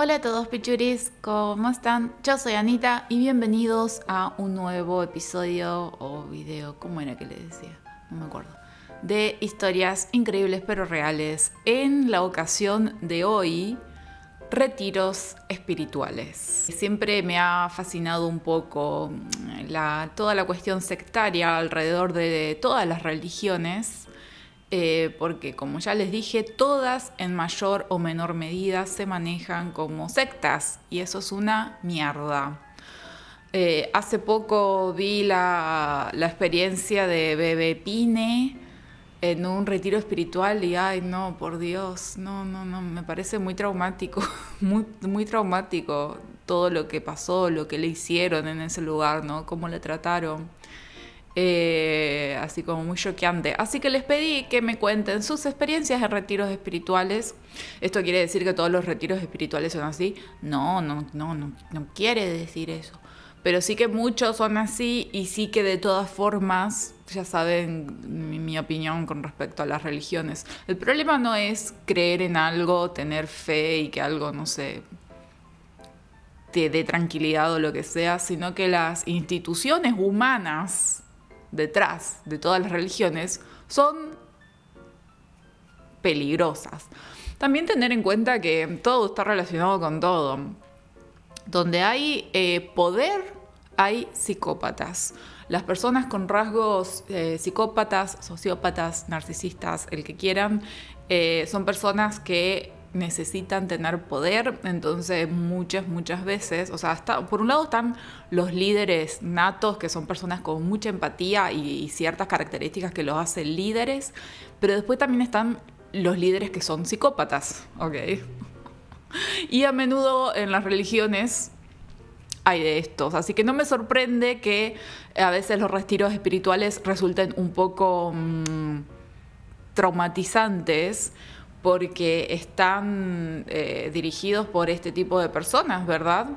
Hola a todos pichuris, ¿cómo están? Yo soy Anita y bienvenidos a un nuevo episodio o video, ¿cómo era que le decía? No me acuerdo. De historias increíbles pero reales. En la ocasión de hoy, retiros espirituales. Siempre me ha fascinado un poco mm, la, toda la cuestión sectaria alrededor de todas las religiones eh, porque como ya les dije, todas en mayor o menor medida se manejan como sectas y eso es una mierda. Eh, hace poco vi la, la experiencia de Bebe Pine en un retiro espiritual y ay no, por Dios, no, no, no, me parece muy traumático, muy, muy traumático todo lo que pasó, lo que le hicieron en ese lugar, ¿no? Cómo le trataron. Eh, así como muy choqueante. Así que les pedí que me cuenten sus experiencias en retiros espirituales. ¿Esto quiere decir que todos los retiros espirituales son así? No, no, no, no, quiere decir eso. Pero sí que muchos son así y sí que de todas formas, ya saben mi opinión con respecto a las religiones. El problema no es creer en algo, tener fe y que algo, no sé, te dé tranquilidad o lo que sea, sino que las instituciones humanas detrás de todas las religiones son peligrosas. También tener en cuenta que todo está relacionado con todo. Donde hay eh, poder, hay psicópatas. Las personas con rasgos eh, psicópatas, sociópatas, narcisistas, el que quieran, eh, son personas que necesitan tener poder, entonces muchas, muchas veces, o sea, hasta, por un lado están los líderes natos, que son personas con mucha empatía y, ciertas características que los hacen líderes, pero después también están los líderes que son psicópatas, ¿ok? Y a menudo en las religiones hay de estos. Así que no me sorprende que a veces los retiros espirituales resulten un poco mm, traumatizantes porque están eh, dirigidos por este tipo de personas, ¿verdad?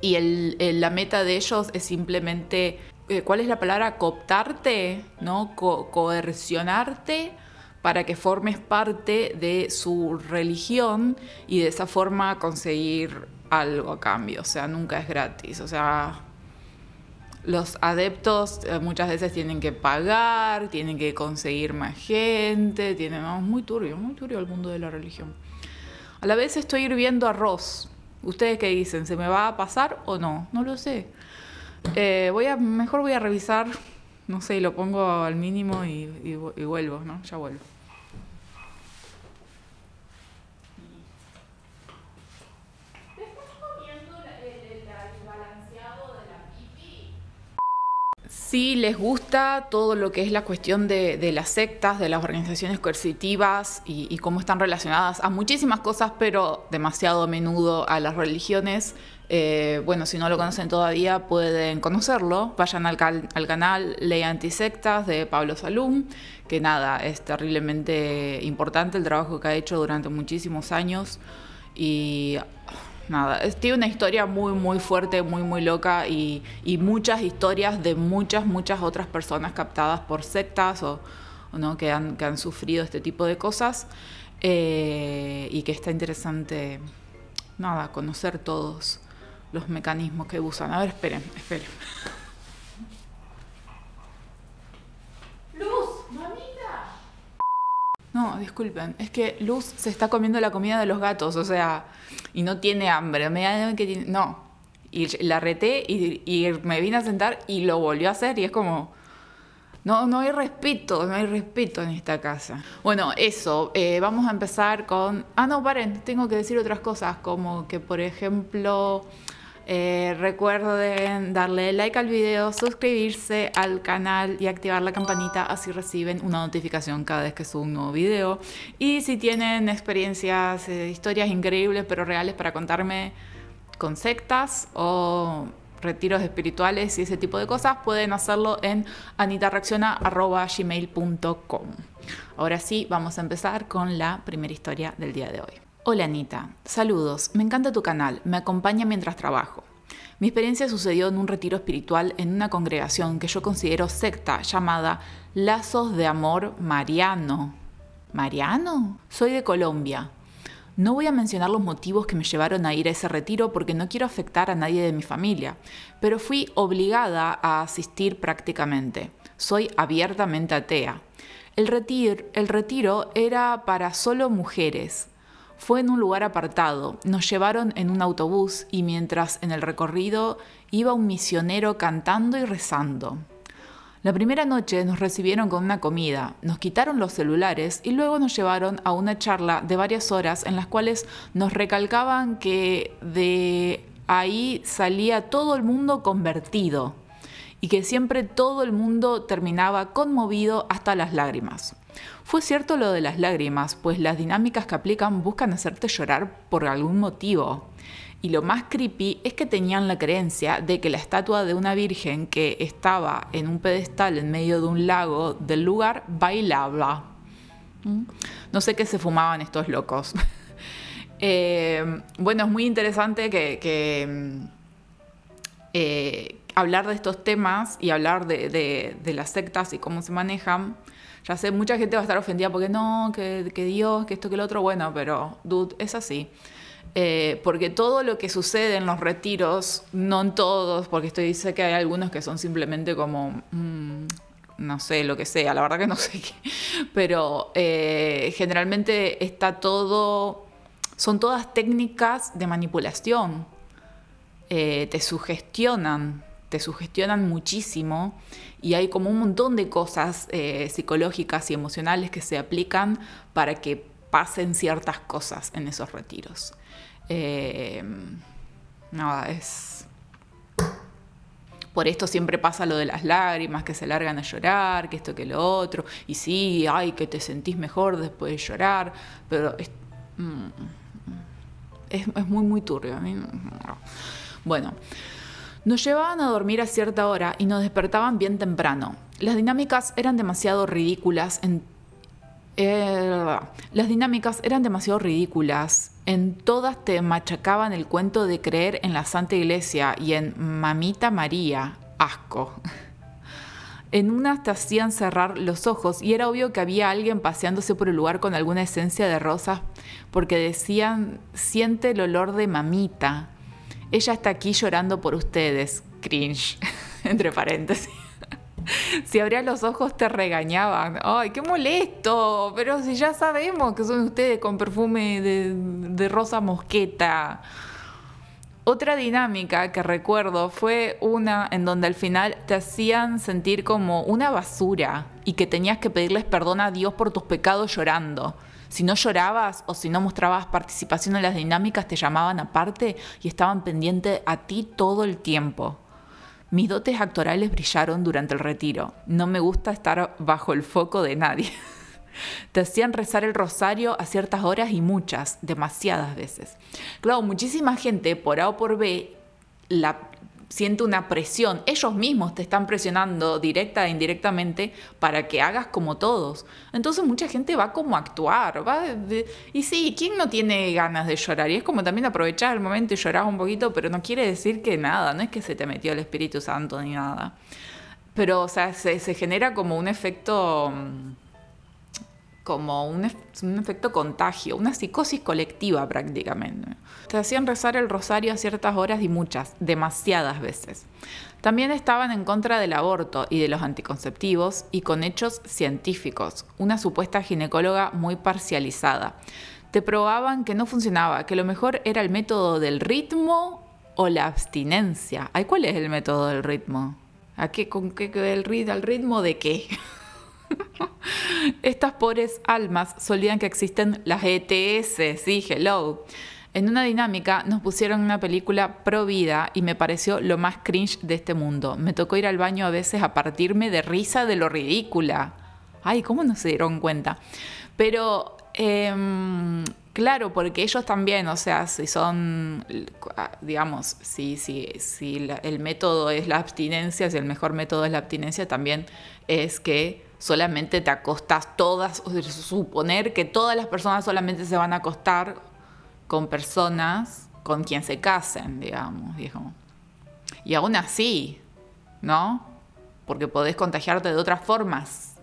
Y la meta de ellos es simplemente, eh, ¿cuál es la palabra? Cooptarte, ¿no? coercionarte para que formes parte de su religión y de esa forma conseguir algo a cambio. O sea, nunca es gratis. O sea, los adeptos eh, muchas veces tienen que pagar, tienen que conseguir más gente, tienen, muy turbio, muy turbio el mundo de la religión. A la vez estoy hirviendo arroz. ¿Ustedes qué dicen? ¿Se me va a pasar o no? No lo sé. Eh, voy a, mejor voy a revisar, no sé, lo pongo al mínimo y vuelvo, ¿no? Ya vuelvo. Si les gusta todo lo que es la cuestión de, las sectas, de las organizaciones coercitivas y, cómo están relacionadas a muchísimas cosas, pero demasiado a menudo a las religiones. Eh, bueno, si no lo conocen todavía, pueden conocerlo. Vayan al, canal Ley Antisectas de Pablo Salum, que nada, es terriblemente importante el trabajo que ha hecho durante muchísimos años y nada, tiene una historia muy, muy fuerte, muy, muy loca y, muchas historias de muchas, muchas otras personas captadas por sectas o, no que han, que han sufrido este tipo de cosas eh, y que está interesante, nada, conocer todos los mecanismos que usan. A ver, esperen, esperen. Luz. No, disculpen, es que Luz se está comiendo la comida de los gatos, o sea, y no tiene hambre. Me que No. Y la reté y, me vine a sentar y lo volvió a hacer y es como... No, no hay respeto, no hay respeto en esta casa. Bueno, eso, eh, vamos a empezar con... Ah, no, paren, tengo que decir otras cosas, como que por ejemplo eh, recuerden darle like al video, suscribirse al canal y activar la campanita, así reciben una notificación cada vez que subo un nuevo video. Y si tienen experiencias, eh, historias increíbles pero reales para contarme con sectas o retiros espirituales y ese tipo de cosas, pueden hacerlo en anitareacciona.gmail.com. Ahora sí, vamos a empezar con la primera historia del día de hoy. Hola Anita, saludos, me encanta tu canal, me acompaña mientras trabajo. Mi experiencia sucedió en un retiro espiritual en una congregación que yo considero secta llamada Lazos de Amor Mariano. ¿Mariano? Soy de Colombia. No voy a mencionar los motivos que me llevaron a ir a ese retiro porque no quiero afectar a nadie de mi familia, pero fui obligada a asistir prácticamente. Soy abiertamente atea. El, retiro era para solo mujeres, fue en un lugar apartado. Nos llevaron en un autobús y mientras en el recorrido iba un misionero cantando y rezando. La primera noche nos recibieron con una comida, nos quitaron los celulares y luego nos llevaron a una charla de varias horas en las cuales nos recalcaban que de ahí salía todo el mundo convertido y que siempre todo el mundo terminaba conmovido hasta las lágrimas. Fue cierto lo de las lágrimas, pues las dinámicas que aplican buscan hacerte llorar por algún motivo. Y lo más creepy es que tenían la creencia de que la estatua de una virgen que estaba en un pedestal en medio de un lago del lugar bailaba. Mm. No sé qué se fumaban estos locos. Eh, bueno, es muy interesante que, eh, hablar de estos temas y hablar de las sectas y cómo se manejan ya sé, mucha gente va a estar ofendida porque no, que, Dios, que esto, que lo otro. Bueno, pero, dude, es así. Eh, porque todo lo que sucede en los retiros, no en todos, porque estoy sé que hay algunos que son simplemente como, mm, no sé, lo que sea, la verdad que no sé qué, pero eh, generalmente está todo, son todas técnicas de manipulación, eh, te sugestionan te sugestionan muchísimo y hay como un montón de cosas eh, psicológicas y emocionales que se aplican para que pasen ciertas cosas en esos retiros. Em, es... Por esto siempre pasa lo de las lágrimas, que se largan a llorar, que esto, que lo otro, y sí, ay, que te sentís mejor después de llorar, pero es, mm, mm, muy, muy turbio. A mí Bueno. Nos llevaban a dormir a cierta hora y nos despertaban bien temprano. Las dinámicas eran demasiado ridículas en eh, las dinámicas eran demasiado ridículas. En todas te machacaban el cuento de creer en la Santa Iglesia y en Mamita María. Asco. En unas te hacían cerrar los ojos y era obvio que había alguien paseándose por el lugar con alguna esencia de rosas porque decían, siente el olor de mamita. Ella está aquí llorando por ustedes. Cringe, entre paréntesis. Si abrías los ojos te regañaban. ¡Ay, qué molesto! Pero si ya sabemos que son ustedes con perfume de, de rosa mosqueta. Otra dinámica que recuerdo fue una en donde al final te hacían sentir como una basura y que tenías que pedirles perdón a Dios por tus pecados llorando. Si no llorabas o si no mostrabas participación en las dinámicas, te llamaban aparte y estaban pendientes a ti todo el tiempo. Mis dotes actorales brillaron durante el retiro. No me gusta estar bajo el foco de nadie. Te hacían rezar el rosario a ciertas horas y muchas, demasiadas veces. Claro, muchísima gente, por A o por B, la, siente una presión. Ellos mismos te están presionando directa e indirectamente para que hagas como todos. Entonces mucha gente va como a actuar. Va y sí, ¿quién no tiene ganas de llorar? Y es como también aprovechar el momento y llorar un poquito, pero no quiere decir que nada, no es que se te metió el Espíritu Santo ni nada. Pero, o sea, se, se genera como un efecto... Mm, como un, efecto contagio, una psicosis colectiva prácticamente. Te hacían rezar el rosario a ciertas horas y muchas, demasiadas veces. También estaban en contra del aborto y de los anticonceptivos y con hechos científicos, una supuesta ginecóloga muy parcializada. Te probaban que no funcionaba, que lo mejor era el método del ritmo o la abstinencia. Ay, ¿cuál es el método del ritmo? ¿A qué, con qué, el ritmo de qué? Estas pobres almas solían que existen las ETS, sí, hello. En una dinámica nos pusieron una película pro vida y me pareció lo más cringe de este mundo. Me tocó ir al baño a veces a partirme de risa de lo ridícula. Ay, ¿cómo no se dieron cuenta? Pero em, claro, porque ellos también, o sea, si son, digamos, si, si el método es la abstinencia, si el mejor método es la abstinencia, también es que solamente te acostas todas, o suponer que todas las personas solamente se van a acostar con personas con quien se casen, digamos, dijo. Y aún así, ¿no? Porque podés contagiarte de otras formas.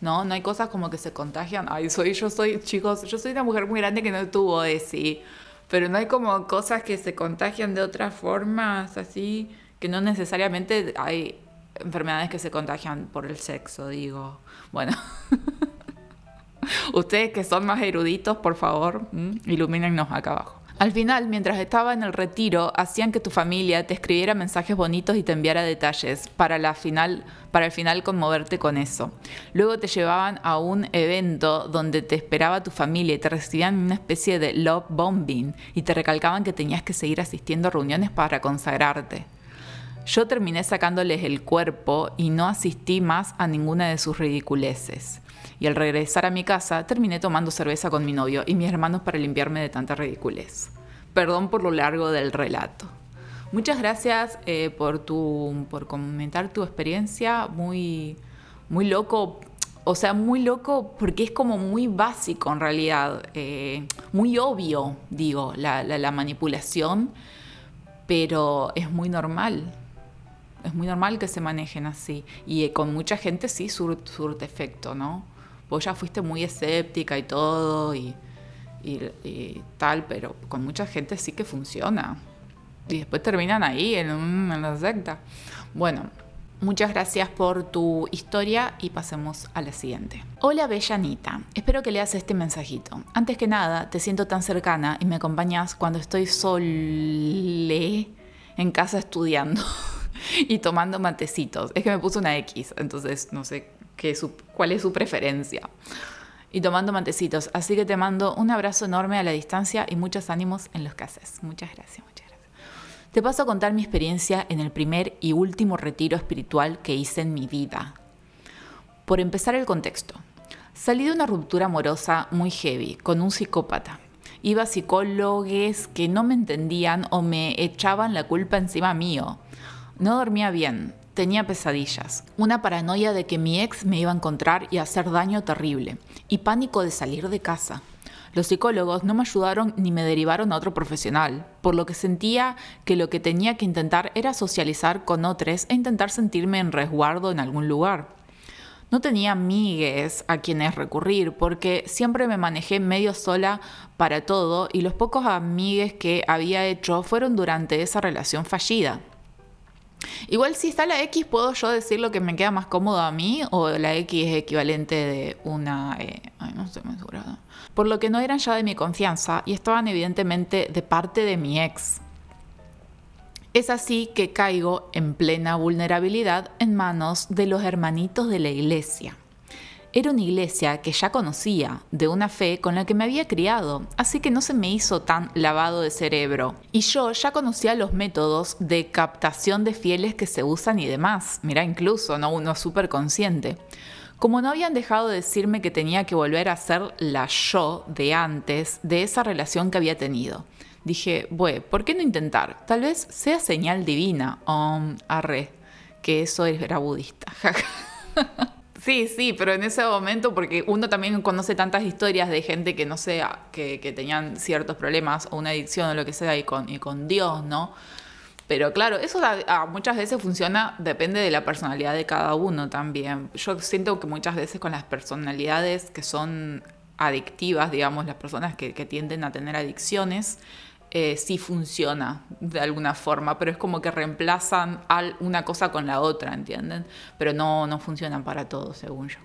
¿No? No hay cosas como que se contagian. Ay, soy, yo soy, chicos, yo soy una mujer muy grande que no tuvo e sí. Pero no hay como cosas que se contagian de otras formas, así, que no necesariamente hay enfermedades que se contagian por el sexo, digo. Bueno. Ustedes que son más eruditos, por favor, ilumínenos acá abajo. Al final, mientras estaba en el retiro, hacían que tu familia te escribiera mensajes bonitos y te enviara detalles para, la final, para el final conmoverte con eso. Luego te llevaban a un evento donde te esperaba tu familia y te recibían una especie de love bombing y te recalcaban que tenías que seguir asistiendo a reuniones para consagrarte. Yo terminé sacándoles el cuerpo y no asistí más a ninguna de sus ridiculeces. Y al regresar a mi casa, terminé tomando cerveza con mi novio y mis hermanos para limpiarme de tanta ridiculez. Perdón por lo largo del relato. Muchas gracias eh, por, por comentar tu experiencia, muy, muy loco, o sea, muy loco porque es como muy básico en realidad, eh, muy obvio, digo, la manipulación, pero es muy normal es muy normal que se manejen así. Y eh, con mucha gente sí surte, efecto, ¿no? Vos ya fuiste muy escéptica y todo y, tal, pero con mucha gente sí que funciona. Y después terminan ahí, en, en la secta. Bueno, Muchas gracias por tu historia y pasemos a la siguiente. Hola bella Anita, espero que leas este mensajito. Antes que nada, te siento tan cercana y me acompañas cuando estoy sole en casa estudiando. y tomando matecitos. Es que me puso una X, entonces no sé qué su, cuál es su preferencia. Y tomando matecitos. Así que te mando un abrazo enorme a la distancia y muchos ánimos en los que haces. Muchas gracias, muchas gracias. Te paso a contar mi experiencia en el primer y último retiro espiritual que hice en mi vida. Por empezar el contexto. Salí de una ruptura amorosa muy heavy, con un psicópata. Iba a psicólogos que no me entendían o me echaban la culpa encima mío. No dormía bien, tenía pesadillas, una paranoia de que mi ex me iba a encontrar y hacer daño terrible, y pánico de salir de casa. Los psicólogos no me ayudaron ni me derivaron a otro profesional, por lo que sentía que lo que tenía que intentar era socializar con otros e intentar sentirme en resguardo en algún lugar. No tenía amigues a quienes recurrir porque siempre me manejé medio sola para todo y los pocos amigues que había hecho fueron durante esa relación fallida. Igual si está la X, ¿puedo yo decir lo que me queda más cómodo a mí? ¿O la X es equivalente de una... Eh, no Por lo que no eran ya de mi confianza y estaban evidentemente de parte de mi ex. Es así que caigo en plena vulnerabilidad en manos de los hermanitos de la iglesia. Era una iglesia que ya conocía, de una fe con la que me había criado, así que no se me hizo tan lavado de cerebro. Y yo ya conocía los métodos de captación de fieles que se usan y demás, Mira, incluso, ¿no? uno súper consciente. Como no habían dejado de decirme que tenía que volver a ser la yo de antes, de esa relación que había tenido. Dije, bueno, ¿por qué no intentar? Tal vez sea señal divina, om, arre, que eso era budista. Sí, sí, pero en ese momento, porque uno también conoce tantas historias de gente que no sé, que, tenían ciertos problemas o una adicción o lo que sea, y con, con Dios, ¿no? Pero claro, eso muchas veces funciona, depende de la personalidad de cada uno también. Yo siento que muchas veces con las personalidades que son adictivas, digamos, las personas que, que tienden a tener adicciones, eh, sí funciona de alguna forma, pero es como que reemplazan una cosa con la otra, ¿entienden? Pero no, no funcionan para todos, según yo.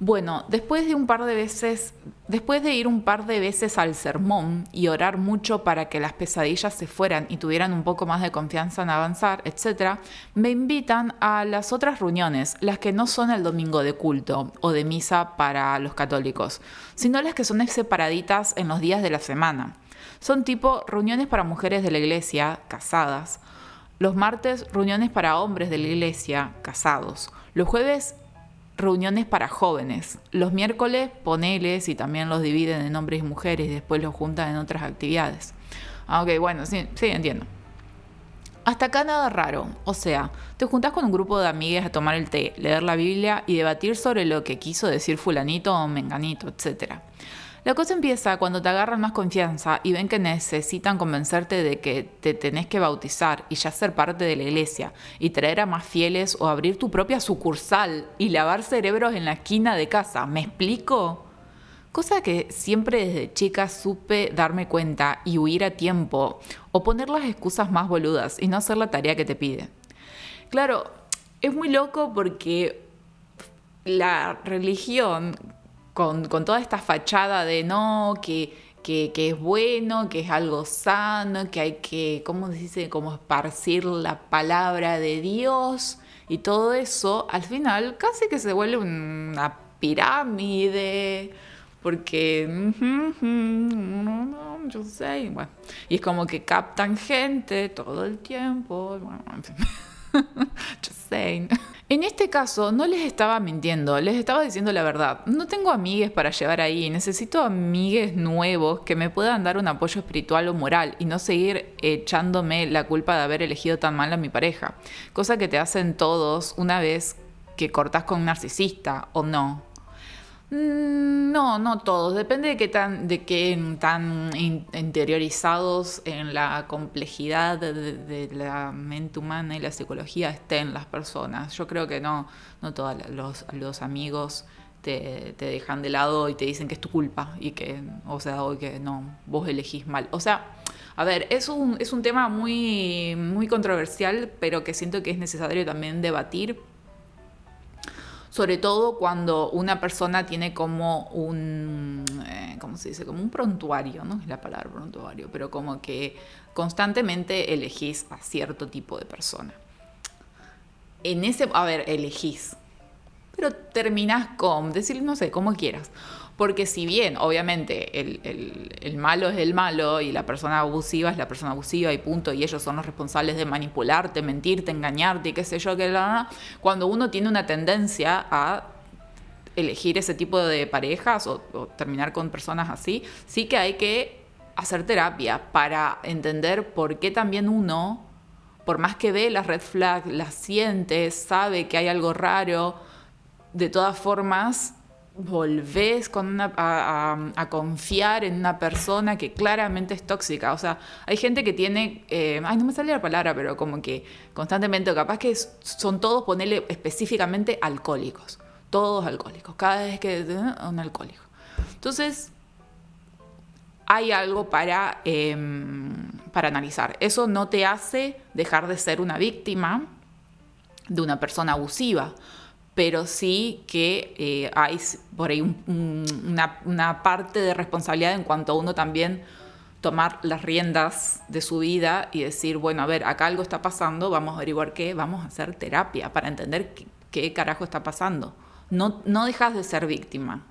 Bueno, después de un par de veces, después de ir un par de veces al sermón y orar mucho para que las pesadillas se fueran y tuvieran un poco más de confianza en avanzar, etc., me invitan a las otras reuniones, las que no son el domingo de culto o de misa para los católicos, sino las que son separaditas en los días de la semana. Son tipo reuniones para mujeres de la iglesia, casadas. Los martes, reuniones para hombres de la iglesia, casados. Los jueves, reuniones para jóvenes. Los miércoles, poneles y también los dividen en hombres y mujeres y después los juntan en otras actividades. Ah, ok, bueno, sí, sí, entiendo. Hasta acá nada raro, o sea, te juntás con un grupo de amigas a tomar el té, leer la Biblia y debatir sobre lo que quiso decir fulanito o menganito, etcétera. La cosa empieza cuando te agarran más confianza y ven que necesitan convencerte de que te tenés que bautizar y ya ser parte de la iglesia y traer a más fieles o abrir tu propia sucursal y lavar cerebros en la esquina de casa. ¿Me explico? Cosa que siempre desde chica supe darme cuenta y huir a tiempo o poner las excusas más boludas y no hacer la tarea que te pide. Claro, es muy loco porque la religión con, toda esta fachada de no, que, que, es bueno, que es algo sano, que hay que, ¿cómo se dice?, como esparcir la palabra de Dios y todo eso, al final casi que se vuelve una pirámide, porque, yo sé, y es como que captan gente todo el tiempo, bueno, en fin. just saying. En este caso no les estaba mintiendo, les estaba diciendo la verdad. No tengo amigues para llevar ahí, necesito amigues nuevos que me puedan dar un apoyo espiritual o moral y no seguir echándome la culpa de haber elegido tan mal a mi pareja, cosa que te hacen todos una vez que cortas con un narcisista o no. Mm, no, no todos. Depende de qué tan, de qué tan interiorizados en la complejidad de, la mente humana y la psicología estén las personas. Yo creo que no, no todos los, amigos te, dejan de lado y te dicen que es tu culpa y que, o sea, que no, vos elegís mal. O sea, a ver, es un, es un tema muy, muy controversial, pero que siento que es necesario también debatir sobre todo cuando una persona tiene como un, eh, ¿cómo se dice? Como un prontuario, no es la palabra prontuario, pero como que constantemente elegís a cierto tipo de persona. En ese, a ver, elegís, pero terminás con, decir, no sé, como quieras. Porque si bien, obviamente, el, malo es el malo y la persona abusiva es la persona abusiva y punto, y ellos son los responsables de manipularte, mentirte, engañarte y qué sé yo, que cuando uno tiene una tendencia a elegir ese tipo de parejas o, o terminar con personas así, sí que hay que hacer terapia para entender por qué también uno, por más que ve las red flags, las siente, sabe que hay algo raro, de todas formas volvés a, confiar en una persona que claramente es tóxica. O sea, hay gente que tiene, eh, ay, no me sale la palabra, pero como que constantemente, capaz que son todos, ponerle específicamente alcohólicos, todos alcohólicos, cada vez que un alcohólico. Entonces, hay algo para, em, para analizar. Eso no te hace dejar de ser una víctima de una persona abusiva pero sí que eh, hay por ahí una, parte de responsabilidad en cuanto a uno también tomar las riendas de su vida y decir, bueno, a ver, acá algo está pasando, vamos a averiguar qué, vamos a hacer terapia para entender qué, carajo está pasando. No, no dejas de ser víctima.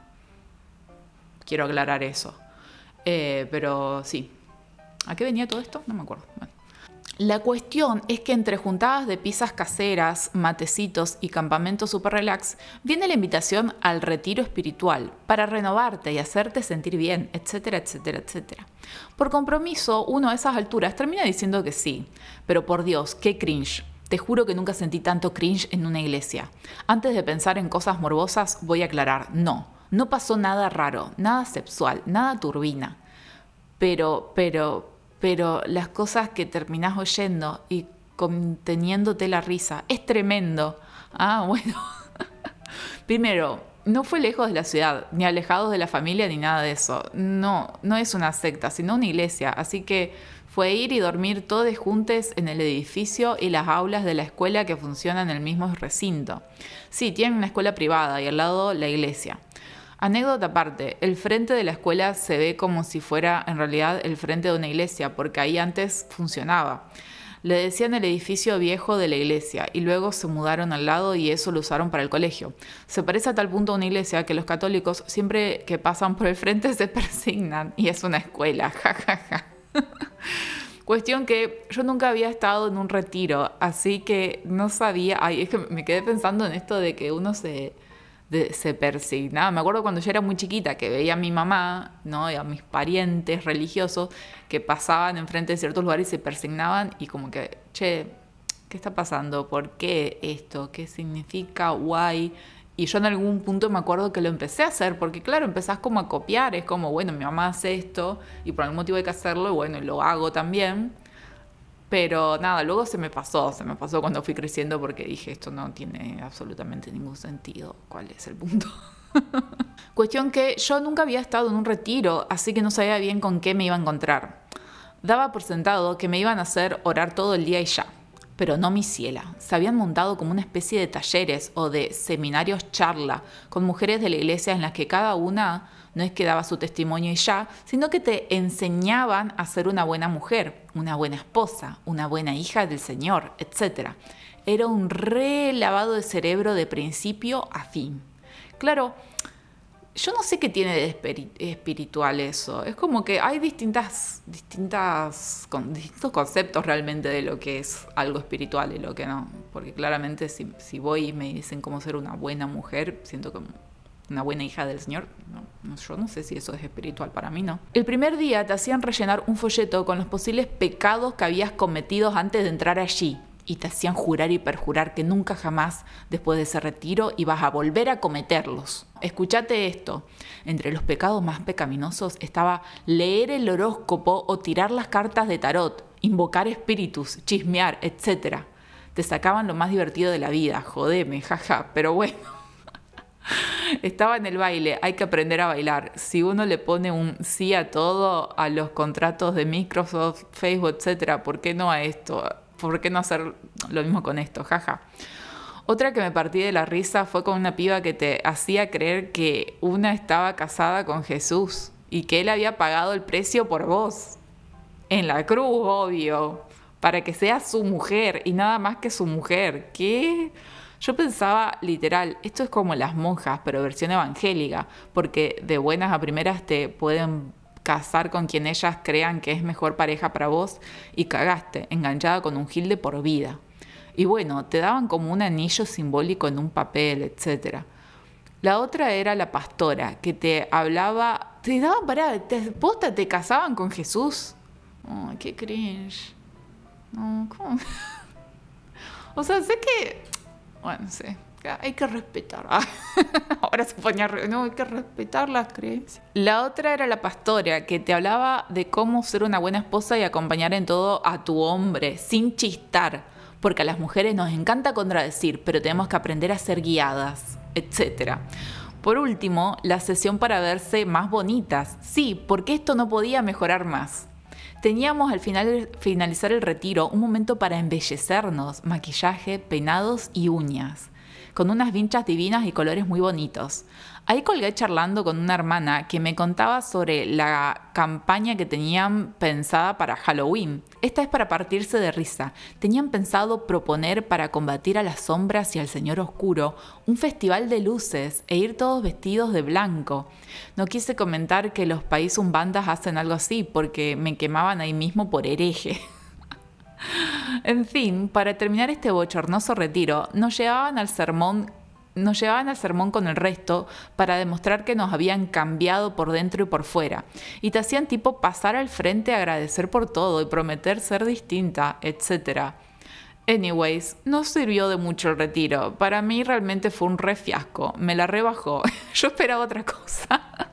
Quiero aclarar eso. Eh, pero sí. ¿A qué venía todo esto? No me acuerdo. La cuestión es que entre juntadas de pizzas caseras, matecitos y campamentos super relax, viene la invitación al retiro espiritual para renovarte y hacerte sentir bien, etcétera, etcétera, etcétera. Por compromiso, uno a esas alturas termina diciendo que sí, pero por Dios, qué cringe. Te juro que nunca sentí tanto cringe en una iglesia. Antes de pensar en cosas morbosas, voy a aclarar, no, no pasó nada raro, nada sexual, nada turbina. Pero, pero, pero las cosas que terminás oyendo y conteniéndote la risa, es tremendo. Ah, bueno. Primero, no fue lejos de la ciudad, ni alejados de la familia, ni nada de eso. No, no es una secta, sino una iglesia. Así que fue ir y dormir todos juntos en el edificio y las aulas de la escuela que funciona en el mismo recinto. Sí, tienen una escuela privada y al lado la iglesia. Anécdota aparte, el frente de la escuela se ve como si fuera en realidad el frente de una iglesia, porque ahí antes funcionaba. Le decían el edificio viejo de la iglesia y luego se mudaron al lado y eso lo usaron para el colegio. Se parece a tal punto a una iglesia que los católicos siempre que pasan por el frente se persignan y es una escuela, jajaja. Cuestión que yo nunca había estado en un retiro, así que no sabía, ay, es que me quedé pensando en esto de que uno se se persignaba. Me acuerdo cuando yo era muy chiquita que veía a mi mamá, ¿no? Y a mis parientes religiosos que pasaban enfrente de ciertos lugares y se persignaban y como que, che, ¿qué está pasando? ¿Por qué esto? ¿Qué significa? ¿Why? Y yo en algún punto me acuerdo que lo empecé a hacer, porque claro, empezás como a copiar, es como, bueno, mi mamá hace esto y por algún motivo hay que hacerlo, y bueno, lo hago también. Pero nada, luego se me pasó, se me pasó cuando fui creciendo porque dije, esto no tiene absolutamente ningún sentido, ¿cuál es el punto? Cuestión que yo nunca había estado en un retiro, así que no sabía bien con qué me iba a encontrar. Daba por sentado que me iban a hacer orar todo el día y ya, pero no mi ciela. Se habían montado como una especie de talleres o de seminarios charla con mujeres de la iglesia en las que cada una no es que daba su testimonio y ya, sino que te enseñaban a ser una buena mujer, una buena esposa, una buena hija del Señor, etc. Era un relavado de cerebro de principio a fin. Claro, yo no sé qué tiene de espiritual eso. Es como que hay distintas, distintas, con, distintos conceptos realmente de lo que es algo espiritual y lo que no. Porque claramente si, voy y me dicen cómo ser una buena mujer, siento que una buena hija del Señor. No, yo no sé si eso es espiritual, para mí no. El primer día te hacían rellenar un folleto con los posibles pecados que habías cometido antes de entrar allí. Y te hacían jurar y perjurar que nunca jamás, después de ese retiro, ibas a volver a cometerlos. Escúchate esto. Entre los pecados más pecaminosos estaba leer el horóscopo o tirar las cartas de tarot, invocar espíritus, chismear, etc. Te sacaban lo más divertido de la vida, jodeme, jaja, pero bueno. Estaba en el baile, hay que aprender a bailar. Si uno le pone un sí a todo, a los contratos de Microsoft, Facebook, etc. ¿por qué no a esto? ¿Por qué no hacer lo mismo con esto? Jaja. Otra que me partí de la risa fue con una piba que te hacía creer que una estaba casada con Jesús y que él había pagado el precio por vos. En la cruz, obvio. Para que sea su mujer y nada más que su mujer. ¿Qué? Yo pensaba, literal, esto es como las monjas, pero versión evangélica, porque de buenas a primeras te pueden casar con quien ellas crean que es mejor pareja para vos y cagaste, enganchada con un gilde por vida. Y bueno, te daban como un anillo simbólico en un papel, etc. La otra era la pastora, que te hablaba, te daban para, te, posta, te casaban con Jesús. Ay, qué cringe. No, ¿cómo...? O sea, sé que hay que respetar. Ah. Ahora se ponía. No, hay que respetar las creencias. La otra era la pastora, que te hablaba de cómo ser una buena esposa y acompañar en todo a tu hombre, sin chistar. Porque a las mujeres nos encanta contradecir, pero tenemos que aprender a ser guiadas, etc. Por último, la sesión para verse más bonitas. Sí, porque esto no podía mejorar más. Teníamos al final, finalizar el retiro un momento para embellecernos, maquillaje, peinados y uñas, con unas vinchas divinas y colores muy bonitos. Ahí colgué charlando con una hermana que me contaba sobre la campaña que tenían pensada para Halloween. Esta es para partirse de risa. Tenían pensado proponer para combatir a las sombras y al señor oscuro un festival de luces e ir todos vestidos de blanco. No quise comentar que los países bandas hacen algo así porque me quemaban ahí mismo por hereje. En fin, para terminar este bochornoso retiro, nos llevaban al sermón nos llevaban al sermón con el resto para demostrar que nos habían cambiado por dentro y por fuera, y te hacían tipo pasar al frente, agradecer por todo y prometer ser distinta, etc. Anyways, no sirvió de mucho el retiro. Para mí realmente fue un re fiasco. Me la rebajó. Yo esperaba otra cosa.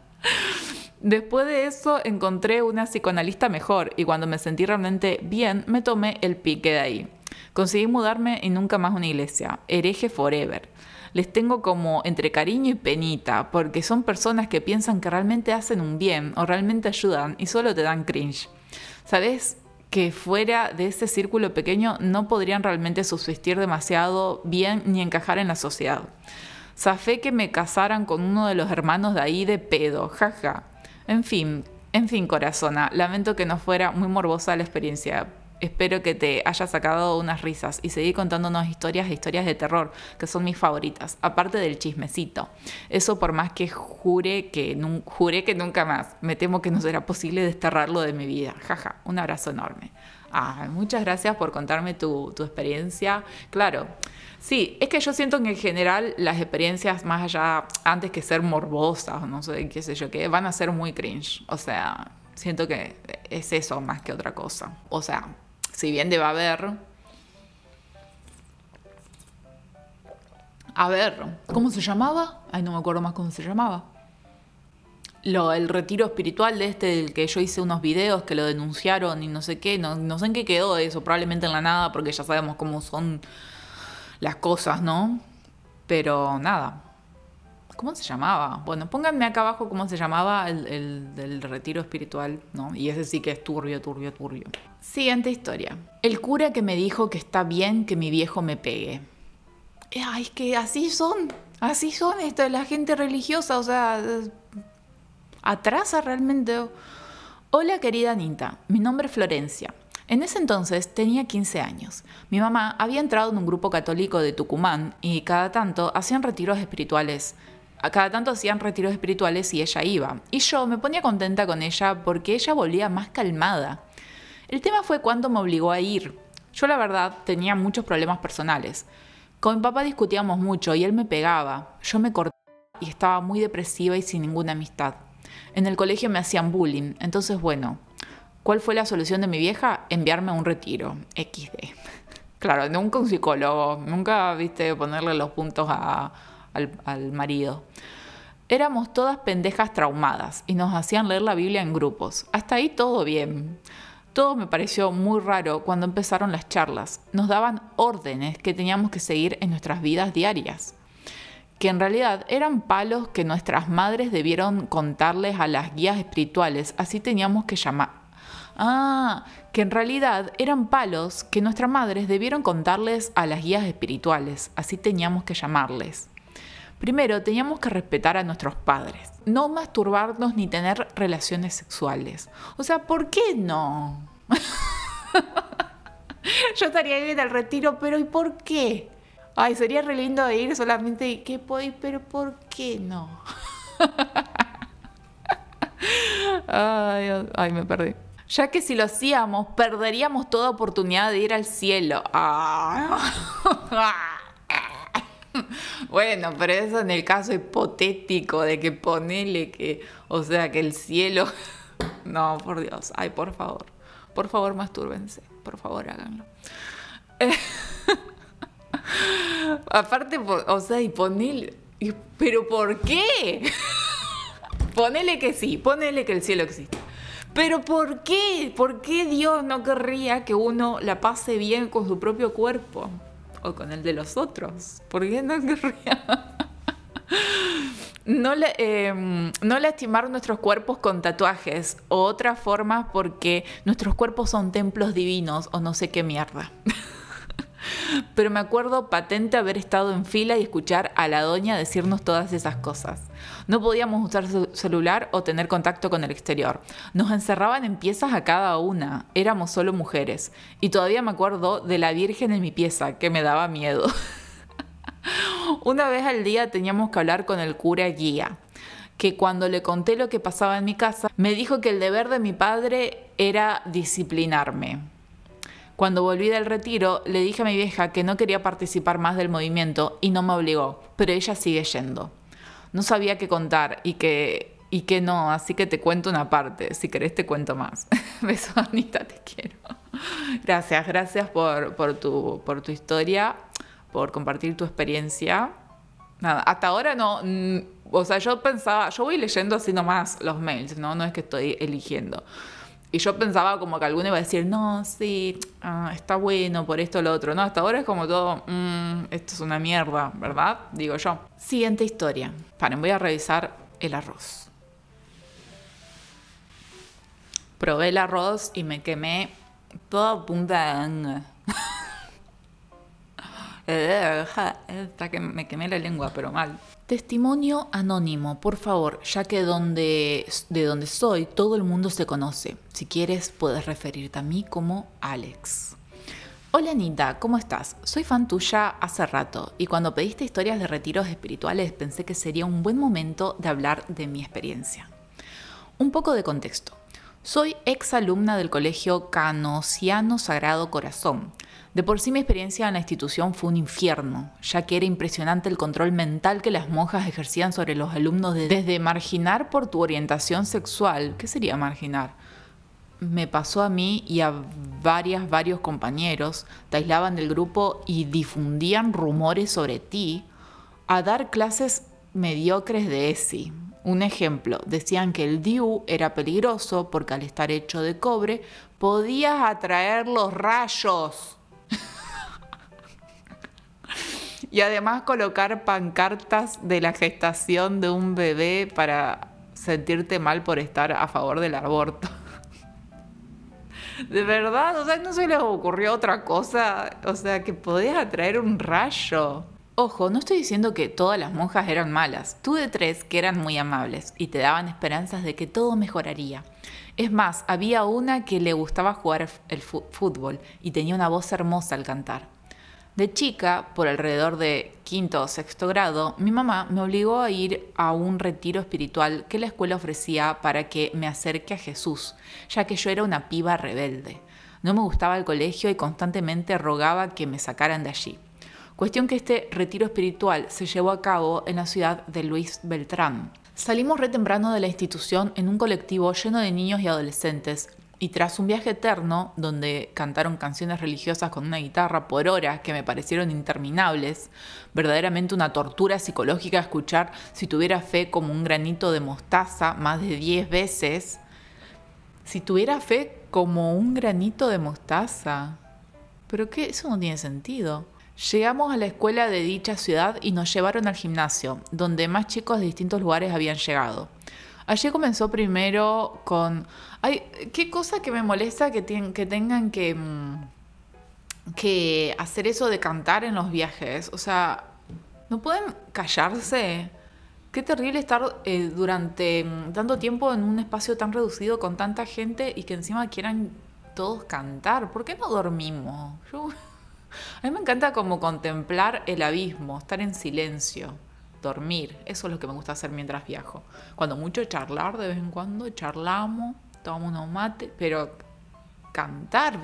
Después de eso encontré una psicoanalista mejor y cuando me sentí realmente bien me tomé el pique de ahí. Conseguí mudarme y nunca más una iglesia. Hereje forever les tengo como entre cariño y penita, porque son personas que piensan que realmente hacen un bien o realmente ayudan y solo te dan cringe. ¿Sabes? que fuera de ese círculo pequeño no podrían realmente subsistir demasiado bien ni encajar en la sociedad. Zafé que me casaran con uno de los hermanos de ahí de pedo, jaja. En fin, en fin, corazona, lamento que no fuera muy morbosa la experiencia, Espero que te haya sacado unas risas y seguí contándonos historias de historias de terror, que son mis favoritas, aparte del chismecito. Eso por más que jure que, jure que nunca más. Me temo que no será posible desterrarlo de mi vida. Jaja, un abrazo enorme. Ah, muchas gracias por contarme tu, tu experiencia. Claro, sí, es que yo siento que en general las experiencias más allá, antes que ser morbosas no sé qué sé yo qué, van a ser muy cringe. O sea, siento que es eso más que otra cosa. O sea, si bien debe haber. A ver, ¿cómo se llamaba? Ay, no me acuerdo más cómo se llamaba. Lo, el retiro espiritual de este, del que yo hice unos videos que lo denunciaron y no sé qué, no, no sé en qué quedó eso, probablemente en la nada, porque ya sabemos cómo son las cosas, ¿no? Pero nada, ¿Cómo se llamaba? Bueno, pónganme acá abajo cómo se llamaba el, el, retiro espiritual, ¿no? Y ese sí que es turbio, turbio, turbio. Siguiente historia. El cura que me dijo que está bien que mi viejo me pegue. Eh, ay, es que así son, así son esto, la gente religiosa, o sea, atrasa realmente. Hola querida Nita. mi nombre es Florencia. En ese entonces tenía 15 años. Mi mamá había entrado en un grupo católico de Tucumán y cada tanto hacían retiros espirituales cada tanto hacían retiros espirituales y ella iba. Y yo me ponía contenta con ella porque ella volvía más calmada. El tema fue cuando me obligó a ir. Yo la verdad tenía muchos problemas personales. Con mi papá discutíamos mucho y él me pegaba. Yo me cortaba y estaba muy depresiva y sin ninguna amistad. En el colegio me hacían bullying, entonces bueno, ¿cuál fue la solución de mi vieja? Enviarme a un retiro, XD. Claro, nunca un psicólogo, nunca, viste, ponerle los puntos a, al, marido. Éramos todas pendejas traumadas y nos hacían leer la Biblia en grupos. Hasta ahí todo bien. Todo me pareció muy raro cuando empezaron las charlas. Nos daban órdenes que teníamos que seguir en nuestras vidas diarias, que en realidad eran palos que nuestras madres debieron contarles a las guías espirituales, así teníamos que llamar. Ah, que en realidad eran palos que nuestras madres debieron contarles a las guías espirituales, así teníamos que llamarles. Primero, teníamos que respetar a nuestros padres, no masturbarnos ni tener relaciones sexuales. O sea, ¿por qué no? Yo estaría bien al retiro, pero ¿y por qué? Ay, sería re lindo ir solamente y qué puedo ir, pero ¿por qué no? ay, ay, me perdí. Ya que si lo hacíamos, perderíamos toda oportunidad de ir al cielo. Ah. bueno, pero eso en el caso hipotético de que ponele que, o sea, que el cielo... no, por Dios, ay, por favor, por favor, mastúrbense, por favor, háganlo. aparte, o sea, y ponele... ¿Pero por qué? ponele que sí, ponele que el cielo existe. Pero ¿por qué? ¿Por qué Dios no querría que uno la pase bien con su propio cuerpo? o con el de los otros. ¿Por qué no querría? No, em, no lastimar nuestros cuerpos con tatuajes o otras formas porque nuestros cuerpos son templos divinos o no sé qué mierda. Pero me acuerdo patente haber estado en fila y escuchar a la doña decirnos todas esas cosas. No podíamos usar su celular o tener contacto con el exterior. Nos encerraban en piezas a cada una. Éramos solo mujeres. Y todavía me acuerdo de la Virgen en mi pieza, que me daba miedo. Una vez al día teníamos que hablar con el cura guía, que cuando le conté lo que pasaba en mi casa, me dijo que el deber de mi padre era disciplinarme. Cuando volví del retiro, le dije a mi vieja que no quería participar más del movimiento y no me obligó, pero ella sigue yendo. No sabía qué contar y que y que no, así que te cuento una parte, si querés te cuento más. Beso Anita, te quiero. Gracias, gracias por, por, tu, por tu historia, por compartir tu experiencia. Nada, hasta ahora no, mm, o sea, yo pensaba, yo voy leyendo así nomás los mails, ¿no? No es que estoy eligiendo. Y yo pensaba como que alguno iba a decir, no, sí, ah, está bueno por esto o lo otro. No, hasta ahora es como todo, mm, esto es una mierda, ¿verdad? Digo yo. Siguiente historia. Paren, voy a revisar el arroz. Probé el arroz y me quemé toda punta de eh, eh, que me quemé la lengua, pero mal. Testimonio anónimo, por favor, ya que donde, de donde soy todo el mundo se conoce. Si quieres, puedes referirte a mí como Alex. Hola Anita, ¿cómo estás? Soy fan tuya hace rato y cuando pediste historias de retiros espirituales pensé que sería un buen momento de hablar de mi experiencia. Un poco de contexto. Soy ex alumna del Colegio Canosiano Sagrado Corazón, de por sí mi experiencia en la institución fue un infierno, ya que era impresionante el control mental que las monjas ejercían sobre los alumnos desde marginar por tu orientación sexual, ¿qué sería marginar? Me pasó a mí y a varias, varios compañeros, te aislaban del grupo y difundían rumores sobre ti, a dar clases mediocres de ESI. Un ejemplo, decían que el DIU era peligroso porque al estar hecho de cobre podías atraer los rayos. Y además colocar pancartas de la gestación de un bebé para sentirte mal por estar a favor del aborto. De verdad, o sea, no se les ocurrió otra cosa. O sea, que podías atraer un rayo. Ojo, no estoy diciendo que todas las monjas eran malas. Tú de tres que eran muy amables y te daban esperanzas de que todo mejoraría. Es más, había una que le gustaba jugar el fútbol y tenía una voz hermosa al cantar. De chica, por alrededor de quinto o sexto grado, mi mamá me obligó a ir a un retiro espiritual que la escuela ofrecía para que me acerque a Jesús, ya que yo era una piba rebelde. No me gustaba el colegio y constantemente rogaba que me sacaran de allí. Cuestión que este retiro espiritual se llevó a cabo en la ciudad de Luis Beltrán. Salimos re de la institución en un colectivo lleno de niños y adolescentes, y tras un viaje eterno, donde cantaron canciones religiosas con una guitarra por horas que me parecieron interminables, verdaderamente una tortura psicológica escuchar si tuviera fe como un granito de mostaza más de 10 veces. Si tuviera fe como un granito de mostaza. Pero qué? eso no tiene sentido. Llegamos a la escuela de dicha ciudad y nos llevaron al gimnasio, donde más chicos de distintos lugares habían llegado. Allí comenzó primero con. Ay, qué cosa que me molesta que, que tengan que, mm, que hacer eso de cantar en los viajes. O sea, ¿no pueden callarse? Qué terrible estar eh, durante mm, tanto tiempo en un espacio tan reducido con tanta gente y que encima quieran todos cantar. ¿Por qué no dormimos? Yo, a mí me encanta como contemplar el abismo, estar en silencio dormir. Eso es lo que me gusta hacer mientras viajo. Cuando mucho charlar, de vez en cuando charlamos, tomamos un mate, pero cantar.